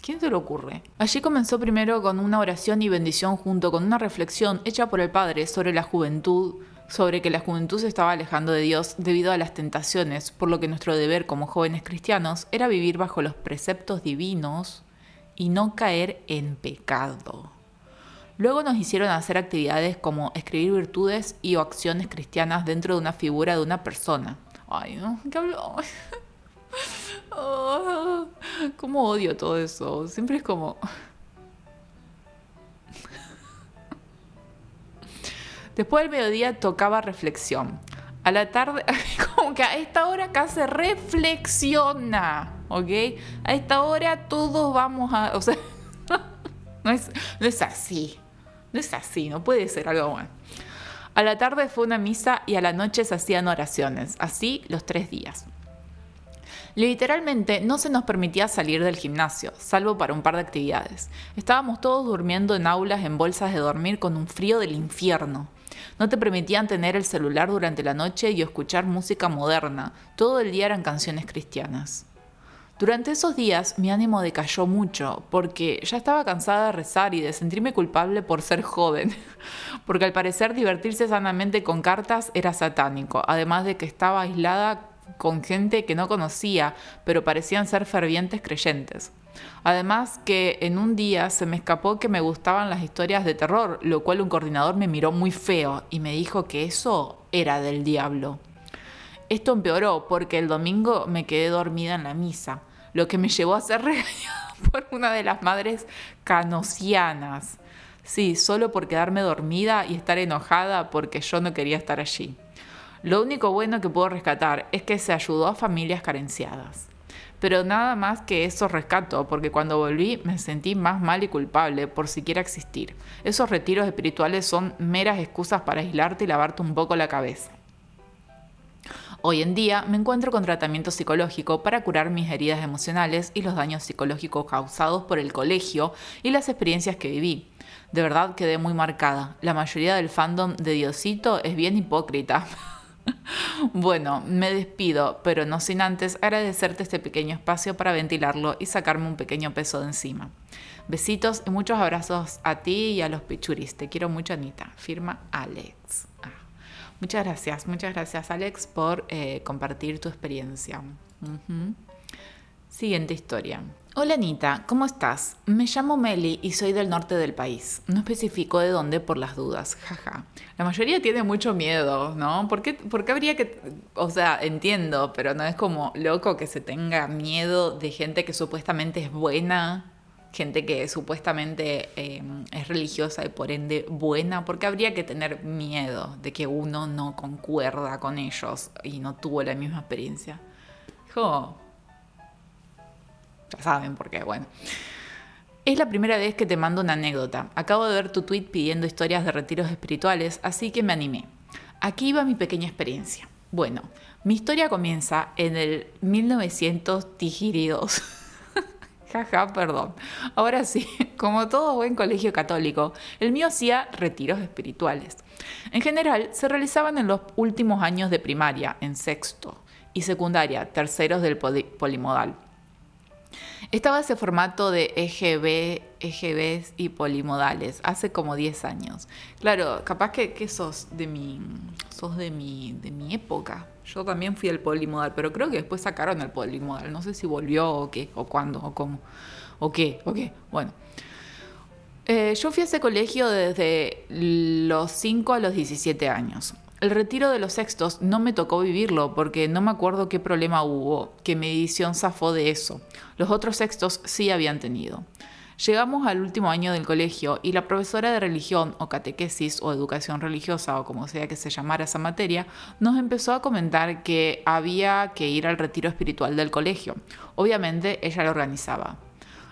¿Quién se le ocurre? Allí comenzó primero con una oración y bendición junto con una reflexión hecha por el padre sobre la juventud, sobre que la juventud se estaba alejando de Dios debido a las tentaciones, por lo que nuestro deber como jóvenes cristianos era vivir bajo los preceptos divinos y no caer en pecado. Luego nos hicieron hacer actividades como escribir virtudes y o acciones cristianas dentro de una figura de una persona. Ay, no, ¿qué habló? Oh, ¿Cómo odio todo eso? Siempre es como... Después del mediodía tocaba reflexión. A la tarde, como que a esta hora acá reflexiona, ¿ok? A esta hora todos vamos a... O sea, no es, no es así. No es así, no puede ser algo bueno. A la tarde fue una misa y a la noche se hacían oraciones, así los tres días. Literalmente no se nos permitía salir del gimnasio, salvo para un par de actividades. Estábamos todos durmiendo en aulas en bolsas de dormir con un frío del infierno. No te permitían tener el celular durante la noche y escuchar música moderna. Todo el día eran canciones cristianas. Durante esos días mi ánimo decayó mucho porque ya estaba cansada de rezar y de sentirme culpable por ser joven, porque al parecer divertirse sanamente con cartas era satánico, además de que estaba aislada con gente que no conocía, pero parecían ser fervientes creyentes. Además que en un día se me escapó que me gustaban las historias de terror, lo cual un coordinador me miró muy feo y me dijo que eso era del diablo. Esto empeoró porque el domingo me quedé dormida en la misa lo que me llevó a ser regañada por una de las madres canosianas. Sí, solo por quedarme dormida y estar enojada porque yo no quería estar allí. Lo único bueno que puedo rescatar es que se ayudó a familias carenciadas. Pero nada más que eso rescato, porque cuando volví me sentí más mal y culpable por siquiera existir. Esos retiros espirituales son meras excusas para aislarte y lavarte un poco la cabeza. Hoy en día me encuentro con tratamiento psicológico para curar mis heridas emocionales y los daños psicológicos causados por el colegio y las experiencias que viví. De verdad quedé muy marcada. La mayoría del fandom de Diosito es bien hipócrita. Bueno, me despido, pero no sin antes agradecerte este pequeño espacio para ventilarlo y sacarme un pequeño peso de encima. Besitos y muchos abrazos a ti y a los pichuris. Te quiero mucho, Anita. Firma Ale. Muchas gracias, muchas gracias Alex por eh, compartir tu experiencia. Siguiente historia. Hola Anita, ¿cómo estás? Me llamo Meli y soy del norte del país. No especifico de dónde por las dudas, jaja. La mayoría tiene mucho miedo, ¿no? ¿Por qué, habría que...? O sea, entiendo, pero no es como loco que se tenga miedo de gente que supuestamente es buena gente que supuestamente em, es religiosa y por ende buena, porque habría que tener miedo de que uno no concuerda con ellos y no tuvo la misma experiencia. ya saben por qué, bueno. Es la primera vez que te mando una anécdota. Acabo de ver tu tweet pidiendo historias de retiros espirituales, así que me animé. Aquí va mi pequeña experiencia. Bueno, mi historia comienza en el 1900 Jaja, perdón. Ahora sí, como todo buen colegio católico, el mío hacía retiros espirituales. En general, se realizaban en los últimos años de primaria, en sexto, y secundaria, terceros del polimodal. Estaba ese formato de EGB, EGBs y polimodales hace como 10 años. Claro, capaz que, que sos de mi sos de mi, de mi época, yo también fui al polimodal, pero creo que después sacaron el polimodal. No sé si volvió o qué, o cuándo, o cómo, o qué, o qué. Bueno. Eh, yo fui a ese colegio desde los 5 a los 17 años. El retiro de los sextos no me tocó vivirlo porque no me acuerdo qué problema hubo, qué medición zafó de eso. Los otros sextos sí habían tenido. Llegamos al último año del colegio y la profesora de religión o catequesis o educación religiosa o como sea que se llamara esa materia, nos empezó a comentar que había que ir al retiro espiritual del colegio. Obviamente ella lo organizaba.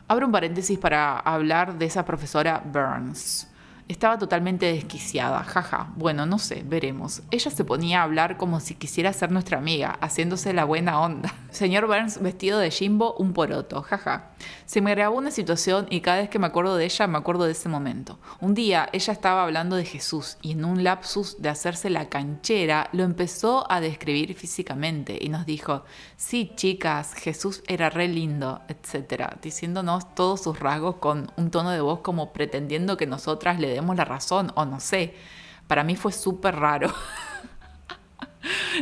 Abro un paréntesis para hablar de esa profesora Burns. Estaba totalmente desquiciada, jaja. Bueno, no sé, veremos. Ella se ponía a hablar como si quisiera ser nuestra amiga, haciéndose la buena onda. Señor Burns vestido de Jimbo, un poroto, jaja. Se me grabó una situación y cada vez que me acuerdo de ella, me acuerdo de ese momento. Un día ella estaba hablando de Jesús y en un lapsus de hacerse la canchera, lo empezó a describir físicamente y nos dijo, sí chicas, Jesús era re lindo, etcétera Diciéndonos todos sus rasgos con un tono de voz como pretendiendo que nosotras le la razón o no sé. Para mí fue súper raro.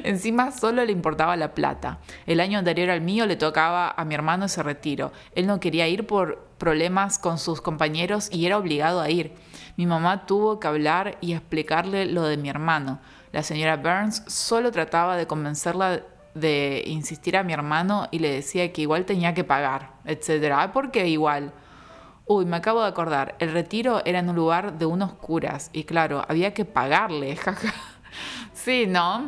Encima solo le importaba la plata. El año anterior al mío le tocaba a mi hermano ese retiro. Él no quería ir por problemas con sus compañeros y era obligado a ir. Mi mamá tuvo que hablar y explicarle lo de mi hermano. La señora Burns solo trataba de convencerla de insistir a mi hermano y le decía que igual tenía que pagar, etcétera ah, porque igual. Uy, me acabo de acordar, el retiro era en un lugar de unos curas y claro, había que pagarle, jaja. sí, ¿no?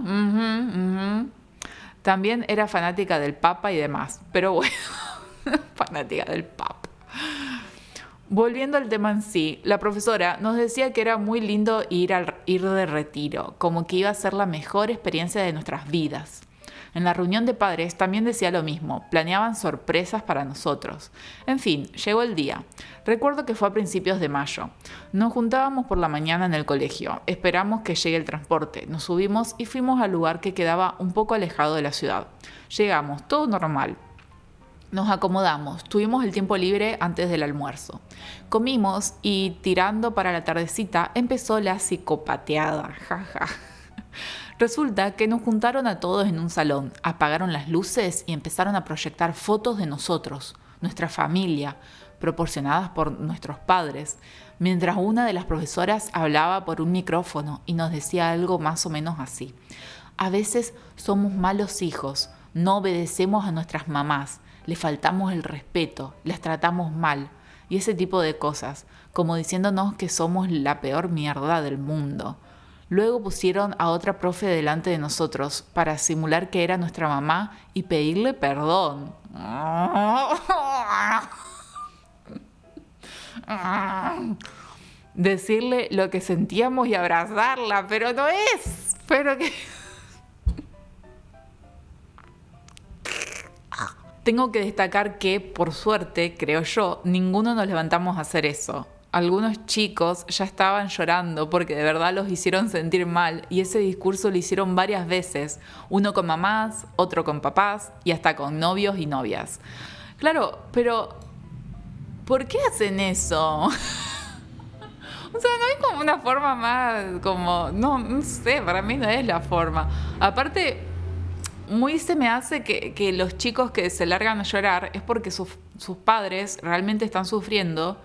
También era fanática del Papa y demás, pero bueno, fanática del Papa. Volviendo al tema en sí, la profesora nos decía que era muy lindo ir, al, ir de retiro, como que iba a ser la mejor experiencia de nuestras vidas. En la reunión de padres también decía lo mismo, planeaban sorpresas para nosotros. En fin, llegó el día. Recuerdo que fue a principios de mayo. Nos juntábamos por la mañana en el colegio, esperamos que llegue el transporte, nos subimos y fuimos al lugar que quedaba un poco alejado de la ciudad. Llegamos, todo normal, nos acomodamos, tuvimos el tiempo libre antes del almuerzo. Comimos y tirando para la tardecita empezó la psicopateada. Jaja. Resulta que nos juntaron a todos en un salón, apagaron las luces y empezaron a proyectar fotos de nosotros, nuestra familia, proporcionadas por nuestros padres, mientras una de las profesoras hablaba por un micrófono y nos decía algo más o menos así. A veces somos malos hijos, no obedecemos a nuestras mamás, le faltamos el respeto, las tratamos mal y ese tipo de cosas, como diciéndonos que somos la peor mierda del mundo. Luego pusieron a otra profe delante de nosotros para simular que era nuestra mamá y pedirle perdón. Decirle lo que sentíamos y abrazarla, pero no es. Pero que. Tengo que destacar que, por suerte, creo yo, ninguno nos levantamos a hacer eso algunos chicos ya estaban llorando porque de verdad los hicieron sentir mal y ese discurso lo hicieron varias veces, uno con mamás, otro con papás y hasta con novios y novias. Claro, pero ¿por qué hacen eso? O sea, no hay como una forma más, como, no, sé, para mí no es la forma. Aparte, muy se me hace que, los chicos que se largan a llorar es porque sus padres realmente están sufriendo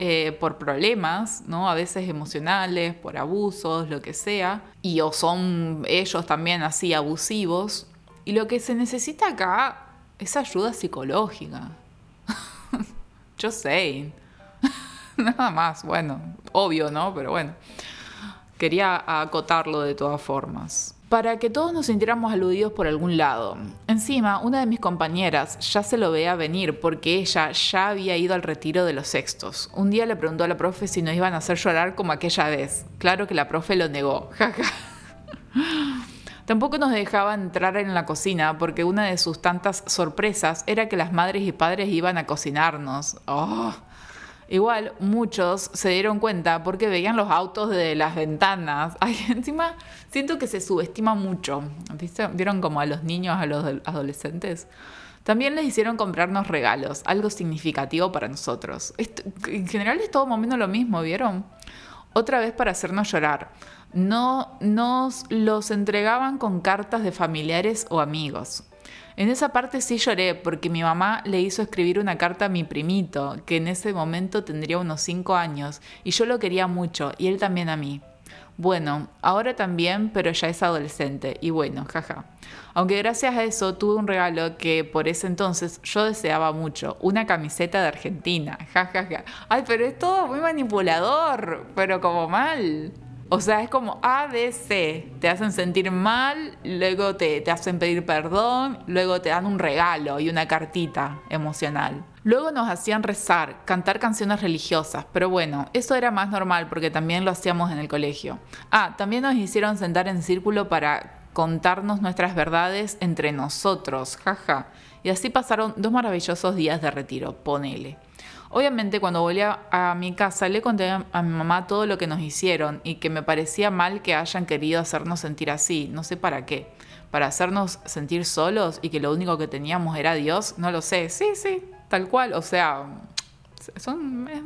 eh, por problemas, ¿no? A veces emocionales, por abusos, lo que sea, y o son ellos también así abusivos. Y lo que se necesita acá es ayuda psicológica. Yo sé, Nada más, bueno, obvio, ¿no? Pero bueno, quería acotarlo de todas formas para que todos nos sintiéramos aludidos por algún lado. Encima, una de mis compañeras ya se lo veía venir porque ella ya había ido al retiro de los sextos. Un día le preguntó a la profe si nos iban a hacer llorar como aquella vez. Claro que la profe lo negó. Jaja. Tampoco nos dejaba entrar en la cocina porque una de sus tantas sorpresas era que las madres y padres iban a cocinarnos. Oh. Igual muchos se dieron cuenta porque veían los autos de las ventanas. Ay, encima Siento que se subestima mucho. ¿Vieron como a los niños, a los adolescentes? También les hicieron comprarnos regalos, algo significativo para nosotros. en general es todo momento lo mismo, ¿vieron? Otra vez para hacernos llorar. No nos los entregaban con cartas de familiares o amigos. En esa parte sí lloré porque mi mamá le hizo escribir una carta a mi primito, que en ese momento tendría unos cinco años, y yo lo quería mucho, y él también a mí. Bueno, ahora también, pero ya es adolescente, y bueno, jaja. Aunque gracias a eso tuve un regalo que por ese entonces yo deseaba mucho, una camiseta de Argentina, jajaja. Ay, pero es todo muy manipulador, pero como mal. O sea, es como A, B, C. Te hacen sentir mal, luego te, te, hacen pedir perdón, luego te dan un regalo y una cartita emocional. Luego nos hacían rezar, cantar canciones religiosas, pero bueno, eso era más normal porque también lo hacíamos en el colegio. Ah, también nos hicieron sentar en círculo para contarnos nuestras verdades entre nosotros, jaja. Y así pasaron dos maravillosos días de retiro, ponele. Obviamente cuando volví a, mi casa le conté a mi mamá todo lo que nos hicieron y que me parecía mal que hayan querido hacernos sentir así, no sé para qué. ¿Para hacernos sentir solos y que lo único que teníamos era Dios? No lo sé. Sí, sí, tal cual. O sea, son... Eh,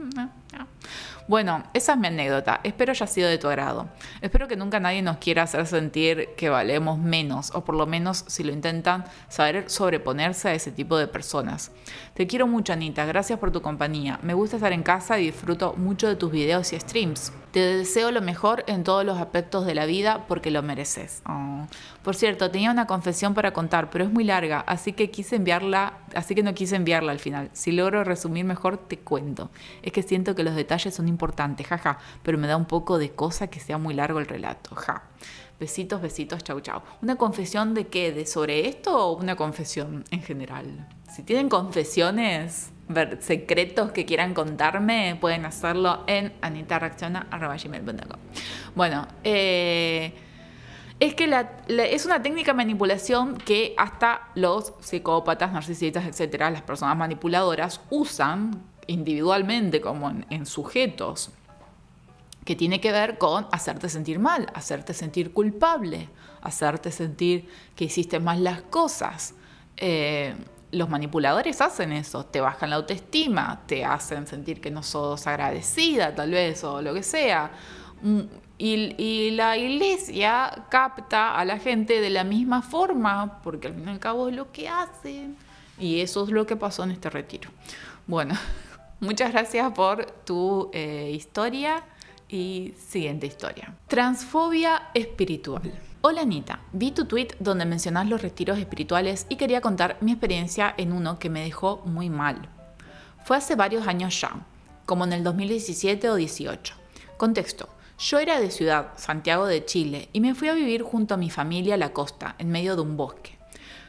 bueno, esa es mi anécdota. Espero haya sido de tu agrado. Espero que nunca nadie nos quiera hacer sentir que valemos menos, o por lo menos si lo intentan, saber sobreponerse a ese tipo de personas. Te quiero mucho, Anita. Gracias por tu compañía. Me gusta estar en casa y disfruto mucho de tus videos y streams. Te deseo lo mejor en todos los aspectos de la vida porque lo mereces. Oh. Por cierto, tenía una confesión para contar, pero es muy larga, así que quise enviarla, así que no quise enviarla al final. Si logro resumir mejor, te cuento. Es que siento que los detalles son importantes, jaja, pero me da un poco de cosa que sea muy largo el relato, ja. Besitos, besitos, chau chau. ¿Una confesión de qué? ¿De sobre esto o una confesión en general? Si tienen confesiones, secretos que quieran contarme, pueden hacerlo en anitareacciona.com. Bueno, eh es que es una técnica de manipulación que hasta los psicópatas, narcisistas, etcétera, las personas manipuladoras usan individualmente como en, sujetos, que tiene que ver con hacerte sentir mal, hacerte sentir culpable, hacerte sentir que hiciste mal las cosas. Eh, los manipuladores hacen eso, te bajan la autoestima, te hacen sentir que no sos agradecida, tal vez, o lo que sea mm, y, la iglesia capta a la gente de la misma forma, porque al fin y al cabo es lo que hacen. Y eso es lo que pasó en este retiro. Bueno, muchas gracias por tu eh, historia y siguiente historia. Transfobia espiritual. Hola Anita, vi tu tweet donde mencionas los retiros espirituales y quería contar mi experiencia en uno que me dejó muy mal. Fue hace varios años ya, como en el 2017 o 2018. Contexto, yo era de ciudad, Santiago de Chile, y me fui a vivir junto a mi familia a la costa, en medio de un bosque.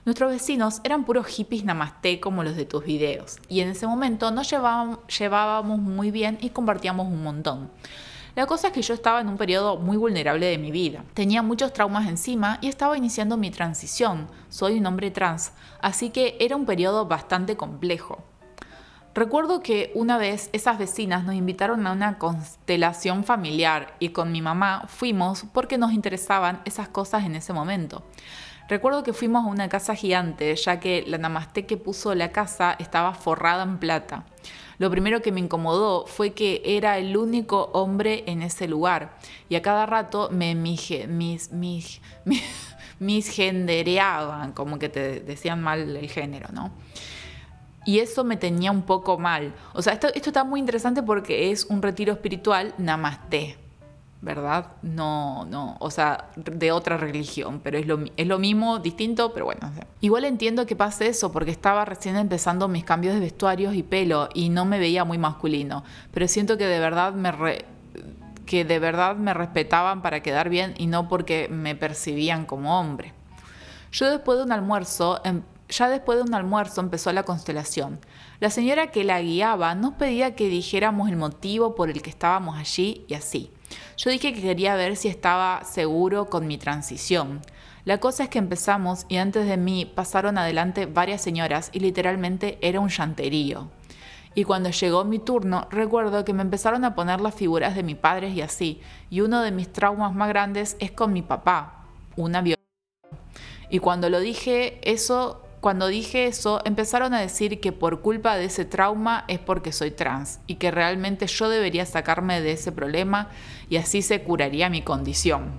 Nuestros vecinos eran puros hippies namasté como los de tus videos, y en ese momento nos llevábamos muy bien y compartíamos un montón. La cosa es que yo estaba en un periodo muy vulnerable de mi vida. Tenía muchos traumas encima y estaba iniciando mi transición. Soy un hombre trans, así que era un periodo bastante complejo. Recuerdo que una vez esas vecinas nos invitaron a una constelación familiar y con mi mamá fuimos porque nos interesaban esas cosas en ese momento. Recuerdo que fuimos a una casa gigante, ya que la namaste que puso la casa estaba forrada en plata. Lo primero que me incomodó fue que era el único hombre en ese lugar y a cada rato me mis, mis, como que te decían mal el género, ¿no? Y eso me tenía un poco mal. O sea, esto, esto está muy interesante porque es un retiro espiritual namaste, ¿verdad? No, no, o sea, de otra religión, pero es lo, es lo mismo, distinto, pero bueno. Igual entiendo que pase eso porque estaba recién empezando mis cambios de vestuarios y pelo y no me veía muy masculino, pero siento que de verdad me... Re, que de verdad me respetaban para quedar bien y no porque me percibían como hombre. Yo después de un almuerzo em, ya después de un almuerzo empezó la constelación. La señora que la guiaba nos pedía que dijéramos el motivo por el que estábamos allí y así. Yo dije que quería ver si estaba seguro con mi transición. La cosa es que empezamos y antes de mí pasaron adelante varias señoras y literalmente era un llanterío. Y cuando llegó mi turno, recuerdo que me empezaron a poner las figuras de mis padres y así, y uno de mis traumas más grandes es con mi papá, una violencia. Y cuando lo dije, eso cuando dije eso, empezaron a decir que por culpa de ese trauma es porque soy trans y que realmente yo debería sacarme de ese problema y así se curaría mi condición.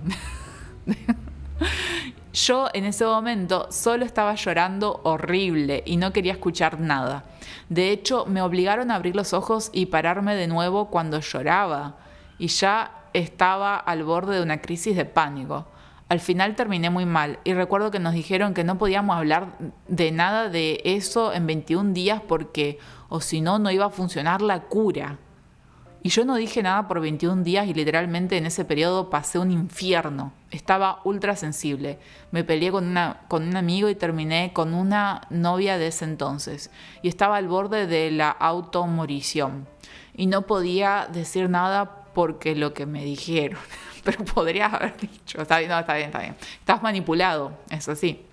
yo en ese momento solo estaba llorando horrible y no quería escuchar nada. De hecho, me obligaron a abrir los ojos y pararme de nuevo cuando lloraba y ya estaba al borde de una crisis de pánico. Al final terminé muy mal y recuerdo que nos dijeron que no podíamos hablar de nada de eso en 21 días porque o si no, no iba a funcionar la cura. Y yo no dije nada por 21 días y literalmente en ese periodo pasé un infierno. Estaba ultra sensible. Me peleé con, una, con un amigo y terminé con una novia de ese entonces. Y estaba al borde de la automorición. Y no podía decir nada porque lo que me dijeron, pero podrías haber dicho, está bien, no, está bien, está bien. Estás manipulado, eso sí.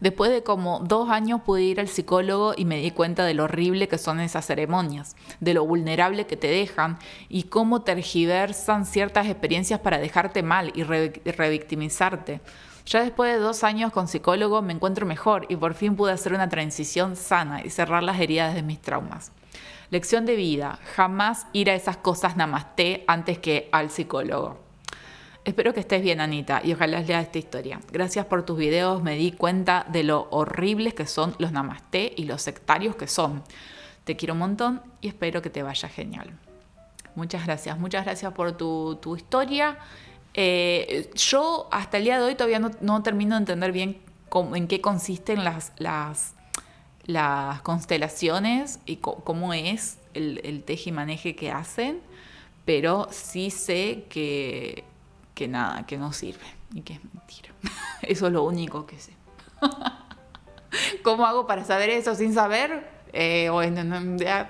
Después de como dos años pude ir al psicólogo y me di cuenta de lo horrible que son esas ceremonias, de lo vulnerable que te dejan y cómo tergiversan ciertas experiencias para dejarte mal y revictimizarte. ya después de dos años con psicólogo me encuentro mejor y por fin pude hacer una transición sana y cerrar las heridas de mis traumas. Lección de vida, jamás ir a esas cosas namasté antes que al psicólogo. Espero que estés bien, Anita, y ojalá leas esta historia. Gracias por tus videos, me di cuenta de lo horribles que son los namasté y los sectarios que son. Te quiero un montón y espero que te vaya genial. Muchas gracias, muchas gracias por tu, historia. Eh, yo hasta el día de hoy todavía no, termino de entender bien en qué consisten las, las las constelaciones y cómo es el, el maneje que hacen, pero sí sé que, que nada, que no sirve y que es mentira. Eso es lo único que sé. ¿Cómo hago para saber eso sin saber? Eh, eh,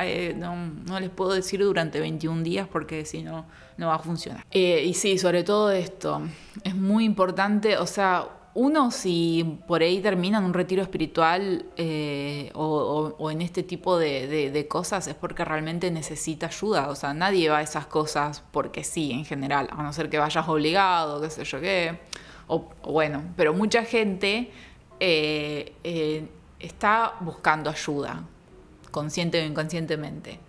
eh, no, les puedo decir durante 21 días porque si no, no va a funcionar. y sí, sobre todo esto, es muy importante, o sea, uno, si por ahí terminan un retiro espiritual eh, o, en este tipo de, cosas, es porque realmente necesita ayuda. O sea, nadie va a esas cosas porque sí, en general, a no ser que vayas obligado, qué sé yo qué. O, bueno, pero mucha gente eh, eh, está buscando ayuda, consciente o inconscientemente.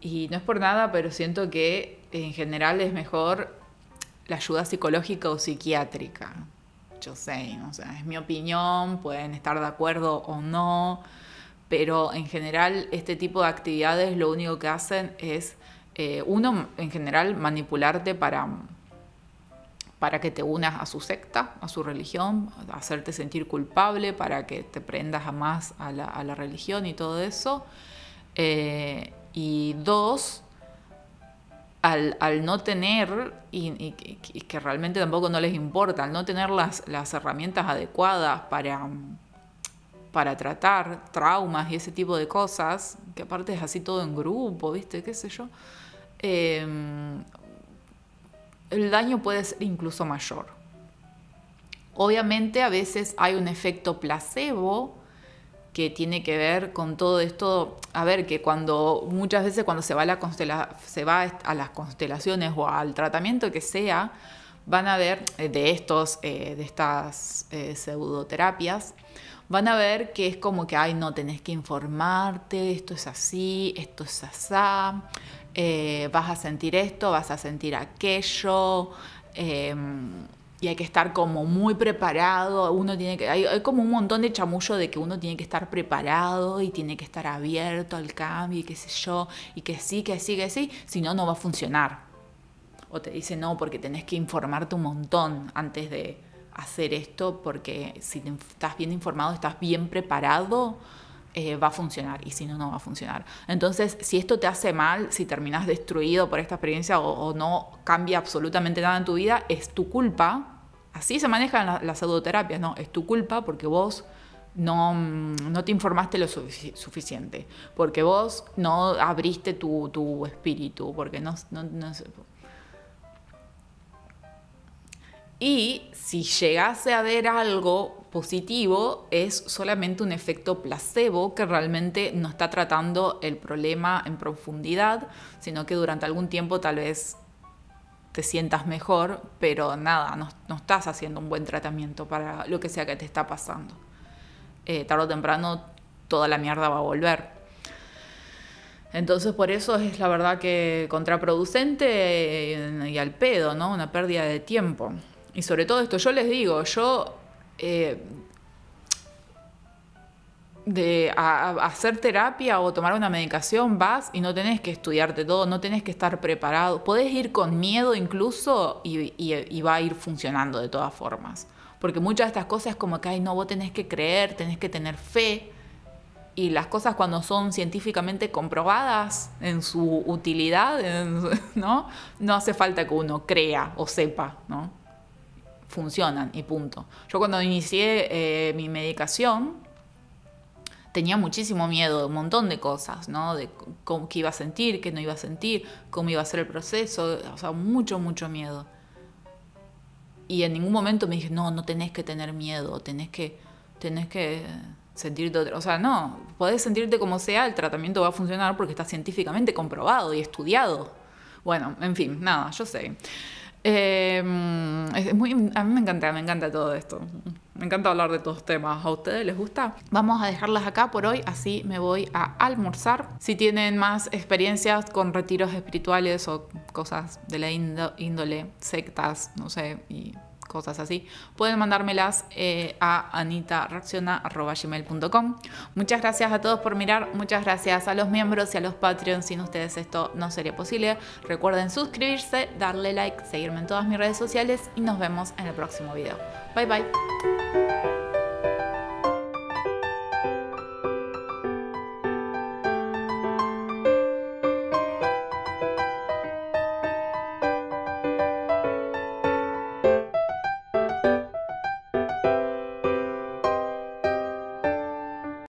Y no es por nada, pero siento que en general es mejor la ayuda psicológica o psiquiátrica yo sé o sea, es mi opinión, pueden estar de acuerdo o no, pero en general este tipo de actividades lo único que hacen es, eh, uno, en general, manipularte para, para que te unas a su secta, a su religión, hacerte sentir culpable, para que te prendas a más a la, religión y todo eso. Eh, y dos, al, no tener, y, que realmente tampoco no les importa, al no tener las, herramientas adecuadas para, para tratar traumas y ese tipo de cosas, que aparte es así todo en grupo, ¿viste? ¿Qué sé yo? Em, el daño puede ser incluso mayor. Obviamente a veces hay un efecto placebo que tiene que ver con todo esto, a ver, que cuando muchas veces cuando se va a, la se va a las constelaciones o al tratamiento que sea, van a ver eh, de, estos, eh, de estas eh, pseudoterapias, van a ver que es como que, ay, no, tenés que informarte, esto es así, esto es asá, vas a sentir esto, vas a sentir aquello. Em, y hay que estar como muy preparado, uno tiene que, hay, como un montón de chamullo de que uno tiene que estar preparado y tiene que estar abierto al cambio y qué sé yo, y que sí, que sí, que sí, si no, no va a funcionar. O te dice no, porque tenés que informarte un montón antes de hacer esto, porque si estás bien informado, estás bien preparado, eh, va a funcionar y si no, no va a funcionar. Entonces, si esto te hace mal, si terminas destruido por esta experiencia o, no cambia absolutamente nada en tu vida, es tu culpa. Así se manejan las pseudoterapias, ¿no? Es tu culpa porque vos no, mm, no, te informaste lo suficiente, porque vos no abriste tu, espíritu, porque no, no, Y si llegase a ver algo positivo es solamente un efecto placebo que realmente no está tratando el problema en profundidad, sino que durante algún tiempo tal vez te sientas mejor, pero nada, no, estás haciendo un buen tratamiento para lo que sea que te está pasando. Eh, tarde o temprano toda la mierda va a volver. Entonces por eso es la verdad que contraproducente eh, y al pedo, ¿no? Una pérdida de tiempo. Y sobre todo esto, yo les digo, yo eh, de hacer terapia o tomar una medicación, vas y no tenés que estudiarte todo, no tenés que estar preparado. Podés ir con miedo incluso y, va a ir funcionando de todas formas. Porque muchas de estas cosas como que, ay, no, vos tenés que creer, tenés que tener fe. Y las cosas cuando son científicamente comprobadas en su utilidad, ¿no? No hace falta que uno crea o sepa, ¿no? funcionan y punto. Yo cuando inicié eh, mi medicación tenía muchísimo miedo de un montón de cosas, ¿no? De cómo, qué iba a sentir, qué no iba a sentir, cómo iba a ser el proceso, o sea, mucho, mucho miedo. Y en ningún momento me dije, no, no tenés que tener miedo, tenés que, tenés que sentirte otra. O sea, no, podés sentirte como sea, el tratamiento va a funcionar porque está científicamente comprobado y estudiado. Bueno, en fin, nada, yo sé. Em, muy, a mí me encanta, me encanta todo esto. Me encanta hablar de todos temas. ¿A ustedes les gusta? Vamos a dejarlas acá por hoy, así me voy a almorzar. Si tienen más experiencias con retiros espirituales o cosas de la índole, sectas, no sé, y cosas así, pueden mandármelas eh, a anitareacciona.gmail.com. Muchas gracias a todos por mirar, muchas gracias a los miembros y a los Patreons, sin ustedes esto no sería posible. Recuerden suscribirse, darle like, seguirme en todas mis redes sociales y nos vemos en el próximo video. Bye bye.